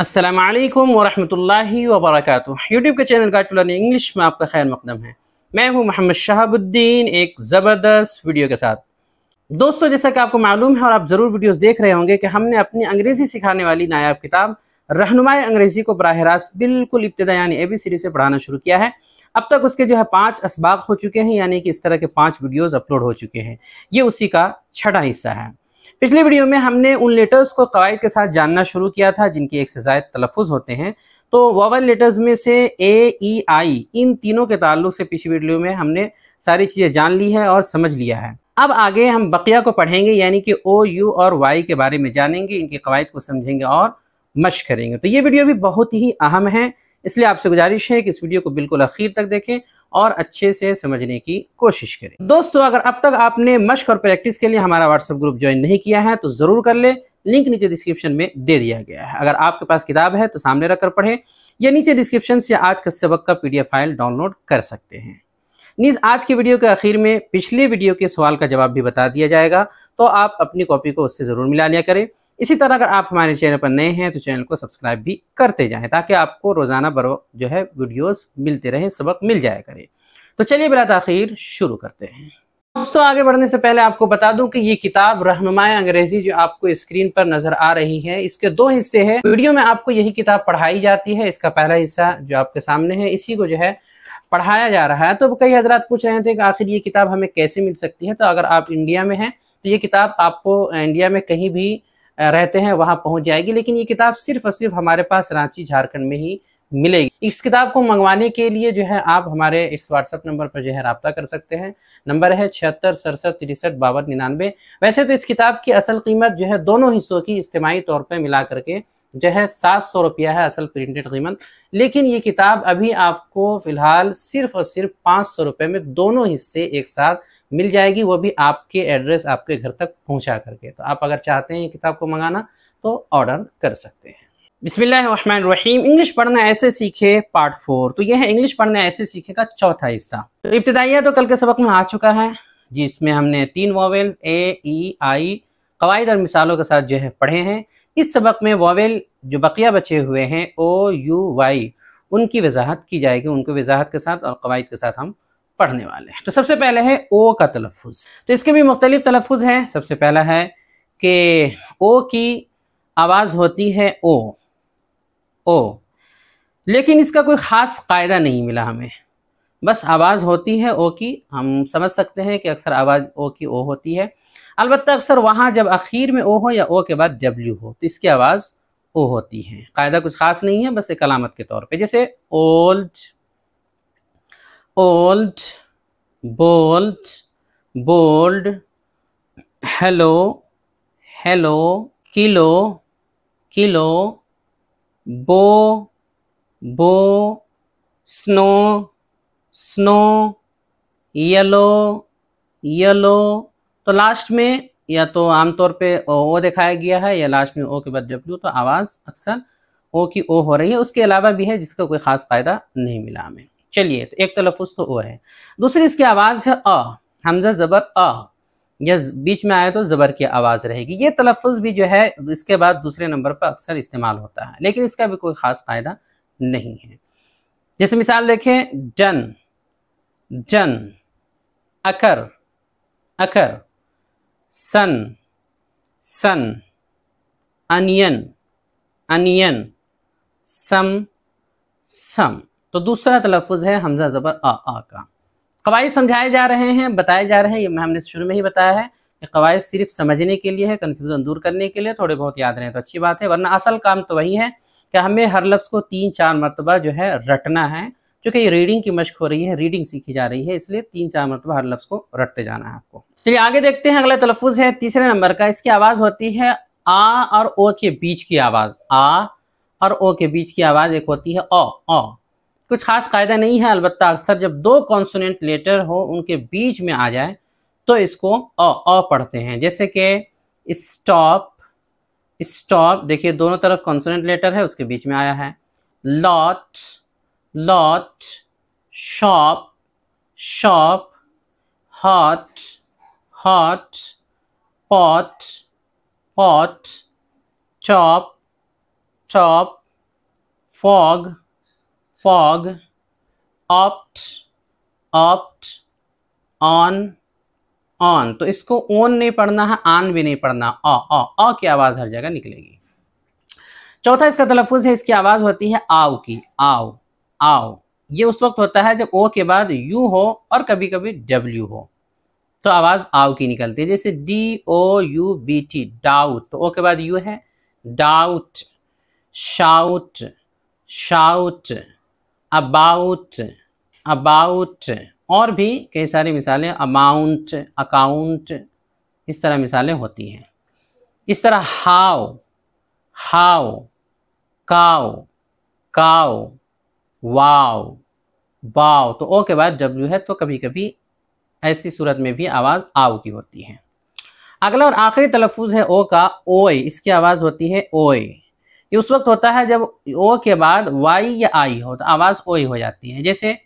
असलम वरहमल वबरक यूट्यूब के चैनल का टू इंग्लिश में आपका खैर मकदम है मैं हूं मोहम्मद शहाबुद्दीन एक ज़बरदस्त वीडियो के साथ दोस्तों जैसा कि आपको मालूम है और आप ज़रूर वीडियोस देख रहे होंगे कि हमने अपनी अंग्रेज़ी सिखाने वाली नायाब किताब रहनुमाय अंग्रेज़ी को बरह रास्त बिल्कुल इब्तदा यानी ए बी सी से पढ़ाना शुरू किया है अब तक उसके जो है पाँच इसबाक हो चुके हैं यानी कि इस तरह के पाँच वीडियोज़ अपलोड हो चुके हैं ये उसी का छठा हिस्सा है पिछले वीडियो में हमने उन लेटर्स को कवायद के साथ जानना शुरू किया था जिनके एक से ज़ायद तलफ़ होते हैं तो वावल लेटर्स में से ए ई आई इन तीनों के ताल्लुक से पिछली वीडियो में हमने सारी चीज़ें जान ली है और समझ लिया है अब आगे हम बकिया को पढ़ेंगे यानी कि ओ यू और वाई के बारे में जानेंगे इनकी कवायद को समझेंगे और मश करेंगे तो ये वीडियो भी बहुत ही अहम है इसलिए आपसे गुजारिश है कि इस वीडियो को बिल्कुल अखीर तक देखें और अच्छे से समझने की कोशिश करें दोस्तों अगर अब तक आपने मश्क और प्रैक्टिस के लिए हमारा व्हाट्सएप ग्रुप ज्वाइन नहीं किया है तो ज़रूर कर ले लिंक नीचे डिस्क्रिप्शन में दे दिया गया है अगर आपके पास किताब है तो सामने रखकर पढ़ें या नीचे डिस्क्रिप्शन से आज का सबक का पी फाइल डाउनलोड कर सकते हैं नीज आज की वीडियो के आखिर में पिछले वीडियो के सवाल का जवाब भी बता दिया जाएगा तो आप अपनी कॉपी को उससे ज़रूर मिला लिया करें इसी तरह अगर आप हमारे चैनल पर नए हैं तो चैनल को सब्सक्राइब भी करते जाएं ताकि आपको रोज़ाना बर जो है वीडियोस मिलते रहें सबक मिल जाया करें तो चलिए बिला तखिर शुरू करते हैं दोस्तों आगे बढ़ने से पहले आपको बता दूं कि ये किताब रहनुमाए अंग्रेजी जो आपको स्क्रीन पर नजर आ रही है इसके दो हिस्से हैं वीडियो में आपको यही किताब पढ़ाई जाती है इसका पहला हिस्सा जो आपके सामने है इसी को जो है पढ़ाया जा रहा है तो कई हजरात पूछ रहे थे कि आखिर ये किताब हमें कैसे मिल सकती है तो अगर आप इंडिया में हैं तो ये किताब आपको इंडिया में कहीं भी रहते हैं वहाँ पहुँच जाएगी लेकिन ये किताब सिर्फ और सिर्फ हमारे पास रांची झारखंड में ही मिलेगी इस किताब को मंगवाने के लिए जो है आप हमारे इस व्हाट्सअप नंबर पर जो है रबता कर सकते हैं नंबर है छिहत्तर सड़सठ तिरसठ बावन निन्यानवे वैसे तो इस किताब की असल कीमत जो है दोनों हिस्सों की इज्तमाही तौर पर मिला करके जो है सात सौ रुपया है असल प्रिंटेड कीमत लेकिन ये किताब अभी आपको फिलहाल सिर्फ और सिर्फ पाँच सौ रुपये में दोनों हिस्से एक साथ मिल जाएगी वो भी आपके एड्रेस आपके घर तक पहुंचा करके तो आप अगर चाहते हैं किताब को मंगाना तो ऑर्डर कर सकते हैं बिस्मिल्लाहमान रहीम इंग्लिश पढ़ना ऐसे सीखे पार्ट फोर तो यह है इंग्लिश पढ़ना ऐसे सीखे का चौथा हिस्सा तो इब्तदाइया तो कल के सबक में आ चुका है जिसमें हमने तीन वॉवेल्स ए ई आई कवायद और मिसालों के साथ जो है पढ़े हैं इस सबक में वॉवेल जो बकिया बचे हुए हैं ओ यू वाई उनकी वजाहत की जाएगी उनको वजाहत के साथ और कवायद के साथ हम पढ़ने वाले हैं तो सबसे पहले है ओ का तलफ़ तो इसके भी मुख्तलिफ तलफ़ हैं सबसे पहला है कि ओ की आवाज़ होती है ओ ओ लेकिन इसका कोई ख़ास कायदा नहीं मिला हमें बस आवाज़ होती है ओ की हम समझ सकते हैं कि अक्सर आवाज़ ओ की ओ होती है अलबत्त अक्सर वहाँ जब आखिर में ओ हो या ओ के बाद डब्ल्यू हो तो इसकी आवाज़ ओ होती है कायदा कुछ ख़ास नहीं है बस एक अलामत के तौर पे जैसे old old bold bold hello hello kilo kilo bo bo snow snow yellow yellow तो लास्ट में या तो आमतौर पे ओ दिखाया गया है या लास्ट में ओ के बाद डब्ल्यू तो आवाज़ अक्सर ओ की ओ हो रही है उसके अलावा भी है जिसका कोई ख़ास फ़ायदा नहीं मिला हमें चलिए तो एक तलफुज तो ओ है दूसरी इसकी आवाज़ है अ हमजा ज़बर अ यह बीच में आया तो ज़बर की आवाज़ रहेगी ये तलफुज भी जो है इसके बाद दूसरे नंबर पर अक्सर इस्तेमाल होता है लेकिन इसका भी कोई ख़ास फ़ायदा नहीं है जैसे मिसाल देखें जन जन अकर अकर सन सन अनियन अनियन सम सम तो दूसरा तलफ़ है हमजा ज़बर आ आ का कवायद समझाए जा रहे हैं बताए जा रहे हैं ये हमने शुरू में ही बताया है कि कवायद सिर्फ समझने के लिए है कन्फ्यूज़न दूर करने के लिए थोड़े बहुत याद रहें तो अच्छी बात है वरना असल काम तो वही है कि हमें हर लफ्ज़ को तीन चार मरतबा जो है रटना है ये रीडिंग की मशक हो रही है रीडिंग सीखी जा रही है इसलिए तीन चार मरतबा हर लफ्ज़ को रटते जाना है आपको चलिए आगे देखते हैं अगला तलफ़ है तीसरे नंबर का इसकी आवाज़ होती है आ और ओ के बीच की आवाज़ आ और ओ के बीच की आवाज़ एक होती है ओ ओ कुछ खास कायदा नहीं है अलबत्त अक्सर जब दो कॉन्सोनेंट लेटर हो उनके बीच में आ जाए तो इसको अ अ पढ़ते हैं जैसे कि स्टॉप स्टॉप देखिए दोनों तरफ कॉन्सोनेंट लेटर है उसके बीच में आया है lot lot shop shop hot hot pot pot chop chop fog fog opt opt on on तो इसको on नहीं पढ़ना है आन भी नहीं पढ़ना अ अ अ की आवाज हर जगह निकलेगी चौथा इसका तलफुज है इसकी आवाज होती है आओ की आओ आओ ये उस वक्त होता है जब ओ के बाद यू हो और कभी कभी डब्ल्यू हो तो आवाज आओ की निकलती है जैसे D O U B T doubt तो ओ के बाद यू है doubt shout shout about about और भी कई सारी मिसालें अमाउंट अकाउंट इस तरह मिसालें होती हैं इस तरह how how cow cow wow wow तो ओ के बाद डब्ल्यू है तो कभी कभी ऐसी सूरत में भी आवाज़ आओ की होती है अगला और आखिरी तलफुज है ओ का ओए इसकी आवाज़ होती है ओए ये उस वक्त होता है जब ओ के बाद वाई या आई हो तो आवाज़ ओ हो जाती है जैसे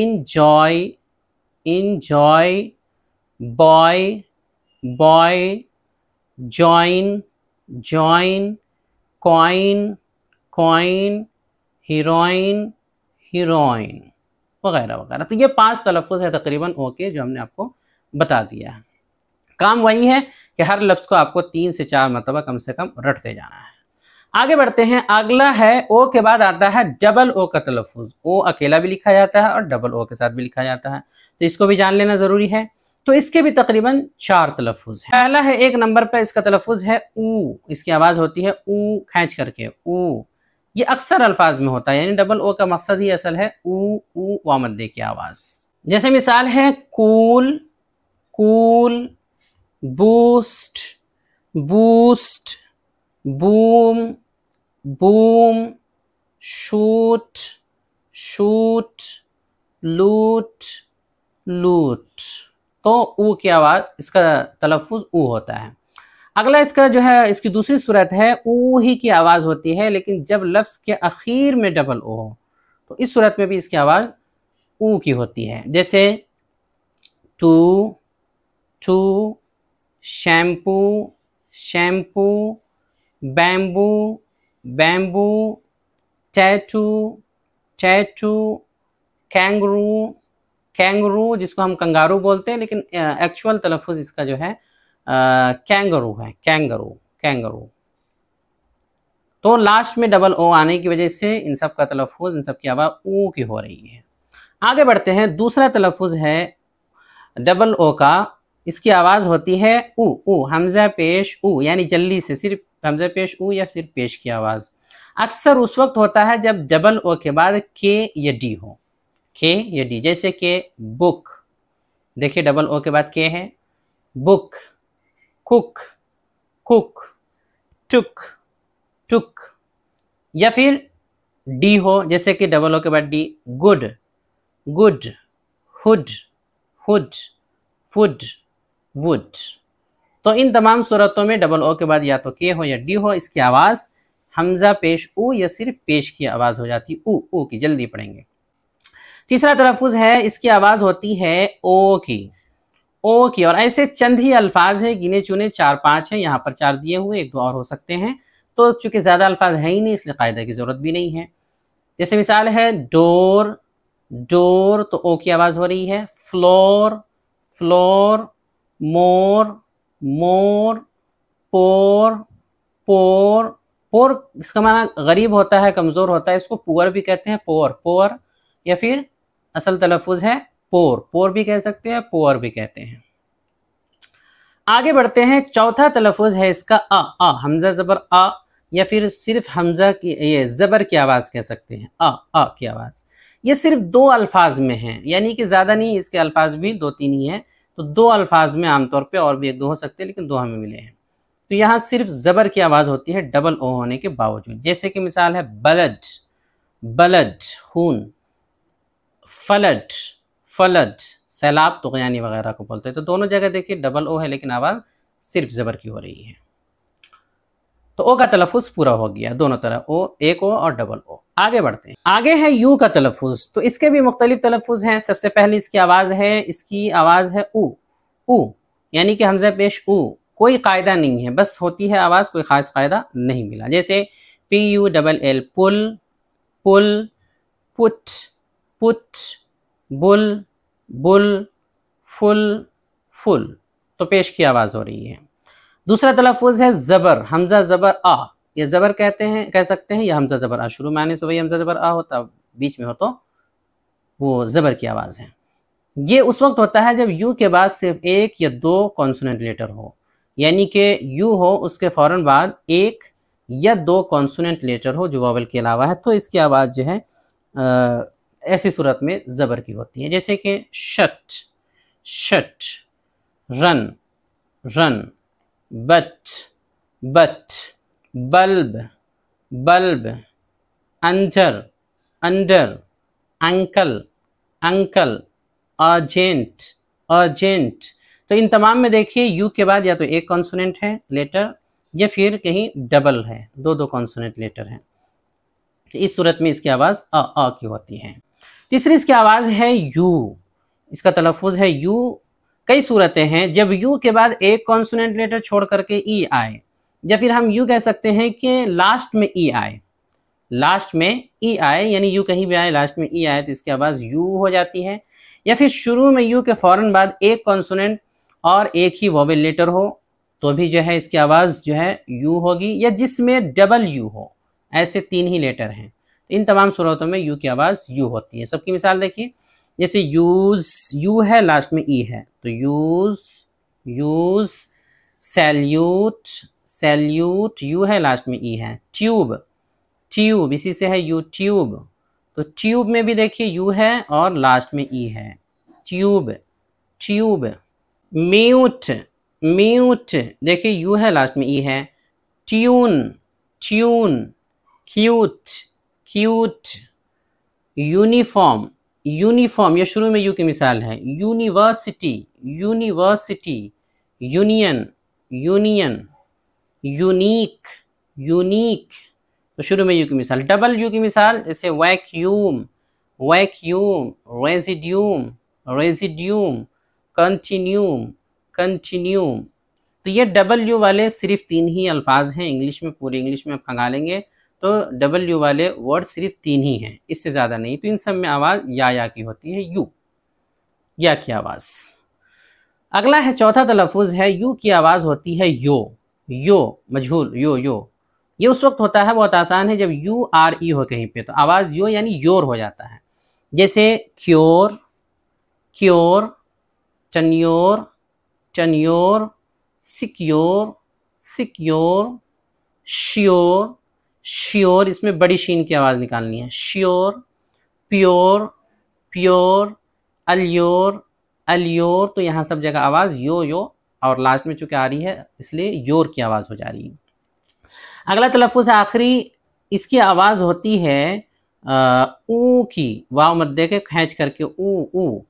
enjoy enjoy boy boy join join coin coin heroine heroine वगैरह वगैरह तो ये पांच तलफ़ है तकरीबन ओके जो हमने आपको बता दिया है काम वही है कि हर लफ्ज़ को आपको तीन से चार मरतबा कम से कम रटते जाना है आगे बढ़ते हैं अगला है ओ के बाद आता है डबल ओ का तलफुज ओ अकेला भी लिखा जाता है और डबल ओ के साथ भी लिखा जाता है तो इसको भी जान लेना ज़रूरी है तो इसके भी तकरीबन चार तलफुज है पहला है एक नंबर पर इसका तलफुज है ऊ इसकी आवाज़ होती है ऊ खेच करके ऊ ये अक्सर अल्फाज में होता है यानी डबल ओ का मकसद ही असल है ऊ ऊ वामदे की आवाज़ जैसे मिसाल है cool cool boost boost boom boom shoot shoot loot loot तो ऊ की आवाज़ इसका तलफ़ुज ऊ होता है अगला इसका जो है इसकी दूसरी सूरत है ऊ ही की आवाज़ होती है लेकिन जब लफ्ज़ के अखीर में डबल ओ हो तो इस सूरत में भी इसकी आवाज़ ऊ की होती है जैसे too too shampoo shampoo bamboo bamboo tattoo tattoo kangaroo kangaroo जिसको हम कंगारू बोलते हैं लेकिन एक्चुअल तलफ़ इसका जो है कैंगरू है कैंगरू कैंगरू तो लास्ट में डबल ओ आने की वजह से इन सब का तलफ़ इन सब की आवाज़ ओ की हो रही है आगे बढ़ते हैं दूसरा तलफ़ है डबल ओ का इसकी आवाज़ होती है उ उ हमजा पेश ऊ यानी जल्दी से सिर्फ हमजा पेश ऊ या सिर्फ पेश की आवाज़ अक्सर उस वक्त होता है जब डबल ओ के बाद के या डी हो के या डी जैसे के बुक देखिए डबल ओ के बाद के है book cook cook took took या फिर डी हो जैसे कि डबल ओ के बाद D good good hood hood food wood तो इन तमाम सूरतों में डबल ओ के बाद या तो के हो या डी हो इसकी आवाज़ हमजा पेश ओ या सिर्फ पेश की आवाज़ हो जाती ओ ओ की जल्दी पढ़ेंगे तीसरा तलफुज है इसकी आवाज़ होती है ओ की ओ की और ऐसे चंद ही अल्फाज हैं गिने चुने चार पाँच हैं यहाँ पर चार दिए हुए एक दो और हो सकते हैं तो चूंकि ज़्यादा अल्फाज है ही नहीं इसलिए कायदा की ज़रूरत भी नहीं है जैसे मिसाल है डोर डोर तो ओ की आवाज़ हो रही है फ्लोर फ्लोर मोर मोर पोर पोर पोर इसका माना गरीब होता है कमज़ोर होता है इसको पुअर भी कहते हैं पोअर पोअर या फिर असल तलफुज है पोर पोर भी कह सकते हैं पोअर भी कहते हैं आगे बढ़ते हैं चौथा तलफुज है इसका अ अ हमजा ज़बर अ या फिर सिर्फ हमजा की ये ज़बर की आवाज़ कह सकते हैं अ अ की आवाज़ ये सिर्फ दो अल्फाज में है यानी कि ज़्यादा नहीं इसके अल्फाज भी दो तीन ही हैं तो दो अल्फाज में आमतौर पे और भी एक दो हो सकते हैं लेकिन दो हमें मिले हैं तो यहाँ सिर्फ ज़बर की आवाज़ होती है डबल ओ होने के बावजूद जैसे कि मिसाल है बलड बलड खून फलड फलड सैलाब तो यानी वगैरह को बोलते हैं तो दोनों जगह देखिए डबल ओ है लेकिन आवाज़ सिर्फ ज़बर की हो रही है तो ओ का तलफुज पूरा हो गया दोनों तरह ओ एक ओ और डबल ओ आगे बढ़ते हैं आगे है यू का तलफुज तो इसके भी मुख्तलिफ तलफुज हैं सबसे पहले इसकी आवाज़ है इसकी आवाज़ है ऊ ऊ यानी कि हमजा पेश ऊ कोई कायदा नहीं है बस होती है आवाज़ कोई ख़ास कायदा नहीं मिला जैसे P U double L pull pull put put bull bull full full तो पेश की आवाज़ हो रही है दूसरा तलफ़ुज है ज़बर हमज़ा ज़बर आ ये ज़बर कहते हैं कह सकते हैं या हमज़ा ज़बर आ शुरू में आने से वही हमज़ा ज़बर आ होता बीच में हो तो वो ज़बर की आवाज़ है ये उस वक्त होता है जब यू के बाद सिर्फ एक या दो कॉन्सोनेंट लेटर हो यानी कि यू हो उसके फ़ौर बाद एक या दो कॉन्सोनेंट लेटर हो जो वावल के अलावा है तो इसकी आवाज़ जो है ऐसी सूरत में ज़बर की होती है जैसे कि shut shut run run but but bulb bulb under under uncle uncle urgent urgent तो इन तमाम में देखिए यू के बाद या तो एक कॉन्सोनेंट है लेटर या फिर कहीं डबल है दो दो कॉन्सोनेंट लेटर है इस सूरत में इसकी आवाज़ अ अ की होती है तीसरी इसकी आवाज़ है यू इसका तलफुज है यू कई सूरतें हैं जब यू के बाद एक कॉन्सोनेंट लेटर छोड़ करके ई e आए या फिर हम यू कह सकते हैं कि लास्ट में ई e आए लास्ट में ई e आए यानी यू कहीं भी आए लास्ट में ई आए तो इसकी आवाज़ यू हो जाती है या फिर शुरू में यू के फौरन बाद एक कॉन्सोनेंट और एक ही वोवेल लेटर हो तो भी जो है इसकी आवाज़ जो है यू होगी या जिसमें डबल यू हो ऐसे तीन ही लेटर हैं इन तमाम सूरतों में यू की आवाज़ यू होती है सबकी मिसाल देखिए जैसे यूज यू है लास्ट में ई है तो use use salute salute U है लास्ट में ई है ट्यूब ट्यूब इसी से है यू ट्यूब तो ट्यूब में भी देखिए यू है और लास्ट में ई है ट्यूब ट्यूब म्यूट म्यूट देखिए यू है लास्ट में ई है tune tune cute cute uniform uniform ये शुरू में यू की मिसाल है university university union union unique unique तो शुरू में यू की मिसाल डबल यू की मिसाल जैसे vacuum vacuum residuum residuum continuum continuum तो ये डबल यू वाले सिर्फ तीन ही अल्फाज हैं इंग्लिश में पूरी इंग्लिश में आप खंगालेंगे तो डबल यू वाले वर्ड सिर्फ तीन ही हैं इससे ज़्यादा नहीं तो इन सब में आवाज़ या या की होती है यू या की आवाज़ अगला है चौथा तलफुज तो है यू की आवाज़ होती है यो यो मजहूल यो यो ये उस वक्त होता है बहुत आसान है जब यू आर ई हो कहीं पे तो आवाज़ यो यानी योर हो जाता है जैसे क्योर क्योर चन्योर चन्योर सिक्योर सिक्योर श्योर श्योर इसमें बड़ी शीन की आवाज़ निकालनी है sure pure pure allure allure तो यहाँ सब जगह आवाज़ यो यो और लास्ट में चूँकि आ रही है इसलिए योर की आवाज़ हो जा रही है अगला तलफ़ आखिरी इसकी आवाज़ होती है ऊ की वाव मद्दे के खेच करके ऊ ऊ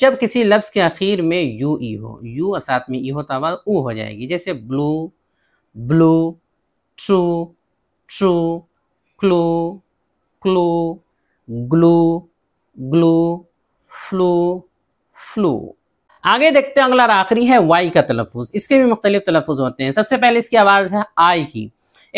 जब किसी लफ्ज़ के आखिर में यू ई हो यू साथ में ई हो तो आवाज़ ऊ हो जाएगी जैसे blue blue true true, clue, clue, glue, glue, flu, flu. आगे देखते हैं अगला आखिरी है वाई का तलफुज इसके भी मुख्तलिफ तलफुज होते हैं सबसे पहले इसकी आवाज़ है आई की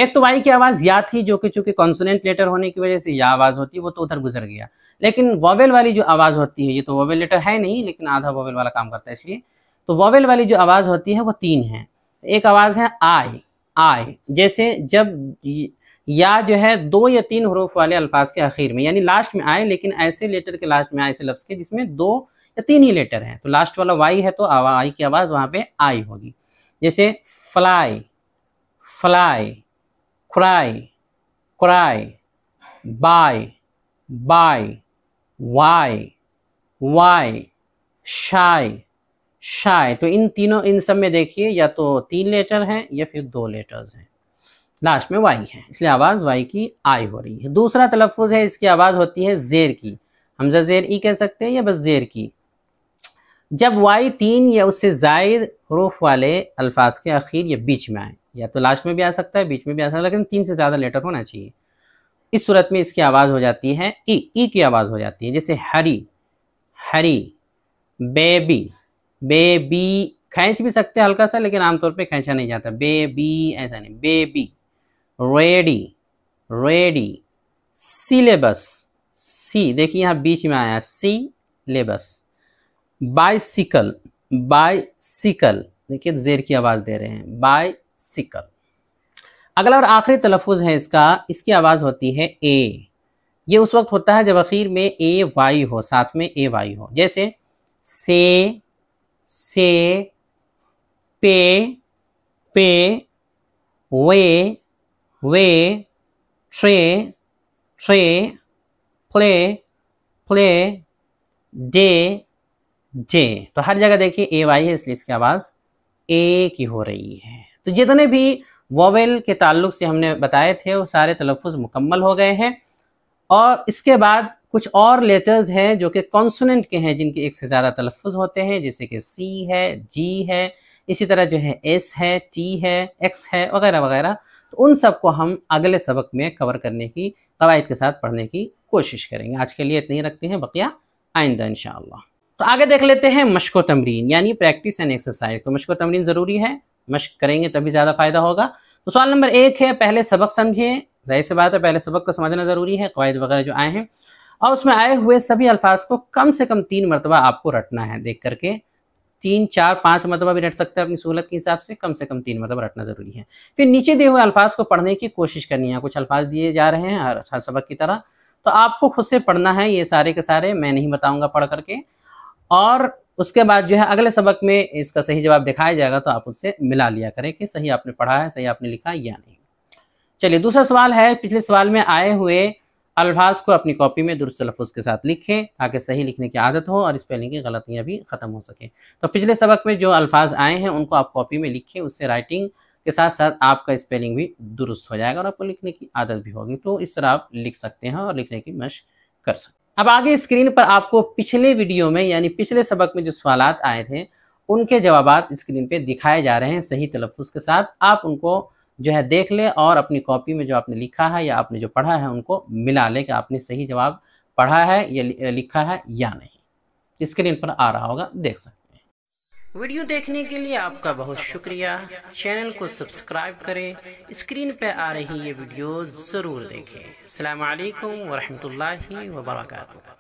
एक तो वाई की आवाज़ या थी जो कि चूंकि कॉन्सोनेंट लेटर होने की वजह से या आवाज़ होती है वो तो उधर गुजर गया लेकिन वॉवेल वाली जो आवाज़ होती है ये तो वोवेल लेटर है नहीं लेकिन आधा वोवेल वाला काम करता है इसलिए तो वॉवेल वाली जो आवाज़ होती है वो तीन है एक आवाज़ है आई आई जैसे जब या जो है दो या तीन हरूफ वाले अल्फाज के आखिर में यानी लास्ट में आए लेकिन ऐसे लेटर के लास्ट में आए ऐसे लफ्ज़ के जिसमें दो या तीन ही लेटर हैं तो लास्ट वाला वाई है तो आई की आवाज़ वहाँ पे आई होगी जैसे fly fly cry cry by by why why shy shy तो इन तीनों इन सब में देखिए या तो तीन लेटर हैं या फिर दो लेटर्स हैं लास्ट में वाई है इसलिए आवाज़ वाई की आई हो रही है दूसरा तलफ़ है इसकी आवाज़ होती है जेर की हमजा जेर ई कह सकते हैं या बस जेर की जब वाई तीन या उससे जायद हरूफ वाले अल्फाज के आखिर या बीच में आए या तो लास्ट में भी आ सकता है बीच में भी आ सकता है लेकिन तीन से ज़्यादा लेटर होना चाहिए इस सूरत में इसकी आवाज़ हो जाती है ई ई की आवाज़ हो जाती है जैसे हरी हरी बेबी बेबी खींच भी सकते हैं हल्का सा लेकिन आमतौर पे खींचा नहीं जाता बेबी ऐसा नहीं बेबी रेडी रेडी सिलेबस सी देखिए यहाँ बीच में आया सी लेबस बाइसिकल बाइसिकल देखिए जेर की आवाज़ दे रहे हैं बाइसिकल अगला और आखिरी तलफुज है इसका इसकी आवाज़ होती है ए ये उस वक्त होता है जब अखीर में ए वाई हो साथ में ए वाई हो जैसे से say pay pay way way tray tray play play day jay तो हर जगह देखिए ए वाई है इसलिए इसकी आवाज़ ए की हो रही है तो जितने भी वोवेल के ताल्लुक से हमने बताए थे वो सारे तलफ़ मुकम्मल हो गए हैं और इसके बाद कुछ और लेटर्स हैं जो कि कॉन्सोनेंट के हैं जिनके एक से ज़्यादा तलफ़ होते हैं जैसे कि सी है जी है इसी तरह जो है एस है टी है एक्स है वगैरह वगैरह तो उन सबको हम अगले सबक में कवर करने की कवायद के साथ पढ़ने की कोशिश करेंगे आज के लिए इतनी ही रखते हैं बकिया आइंदा इन तो आगे देख लेते हैं व तमरीन यानी प्रैक्टिस एंड एक्सरसाइज तो व तमरीन ज़रूरी है मश्क करेंगे तभी ज़्यादा फ़ायदा होगा तो सवाल नंबर एक है पहले सबक समझिए जाहिर सी बात है पहले सबक को समझना ज़रूरी है कवायद वगैरह जो आए हैं और उसमें आए हुए सभी अल्फाज को कम से कम तीन मरतबा आपको रटना है देख करके तीन चार पाँच मतलब भी रट सकते हैं अपनी सहूलत के हिसाब से कम से कम तीन मतलब रटना ज़रूरी है फिर नीचे दिए हुए अल्फाज को पढ़ने की कोशिश करनी है कुछ अल्फाज दिए जा रहे हैं हर सबक की तरह तो आपको खुद से पढ़ना है ये सारे के सारे मैं नहीं बताऊँगा पढ़ करके और उसके बाद जो है अगले सबक में इसका सही जवाब दिखाया जाएगा तो आप उससे मिला लिया करें कि सही आपने पढ़ा है सही आपने लिखा या नहीं चलिए दूसरा सवाल है पिछले सवाल में आए हुए अल्फाज को अपनी कॉपी में दुरुस्त लफ्ज़ के साथ लिखें ताकि सही लिखने की आदत हो और स्पेलिंग की गलतियाँ भी ख़त्म हो सकें तो पिछले सबक में जो अल्फाज आए हैं उनको आप कॉपी में लिखें उससे राइटिंग के साथ साथ आपका स्पेलिंग भी दुरुस्त हो जाएगा और आपको लिखने की आदत भी होगी तो इस तरह आप लिख सकते हैं और लिखने की मश कर सकते हैं अब आगे स्क्रीन पर आपको पिछले वीडियो में यानी पिछले सबक में जो सवाल आए थे उनके जवाब स्क्रीन पर दिखाए जा रहे हैं सही तलफ़ के साथ आप उनको जो है देख लें और अपनी कॉपी में जो आपने लिखा है या आपने जो पढ़ा है उनको मिला लें कि आपने सही जवाब पढ़ा है या लिखा है या नहीं स्क्रीन पर आ रहा होगा देख सकते हैं वीडियो देखने के लिए आपका बहुत शुक्रिया चैनल को सब्सक्राइब करें स्क्रीन पर आ रही ये वीडियो ज़रूर देखें अल्लाम वरहमल वर्का